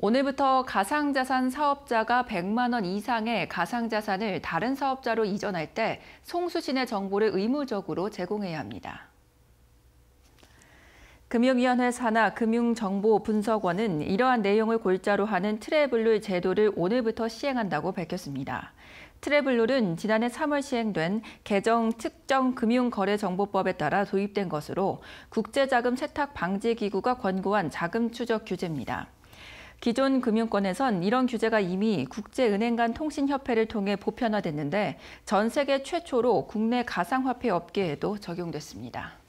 오늘부터 가상자산 사업자가 100만 원 이상의 가상자산을 다른 사업자로 이전할 때 송수신의 정보를 의무적으로 제공해야 합니다. 금융위원회 산하 금융정보분석원은 이러한 내용을 골자로 하는 트래블룰 제도를 오늘부터 시행한다고 밝혔습니다. 트래블룰은 지난해 3월 시행된 개정 특정 금융거래정보법에 따라 도입된 것으로 국제자금 세탁 방지 기구가 권고한 자금 추적 규제입니다. 기존 금융권에선 이런 규제가 이미 국제은행 간 통신협회를 통해 보편화됐는데 전 세계 최초로 국내 가상화폐 업계에도 적용됐습니다.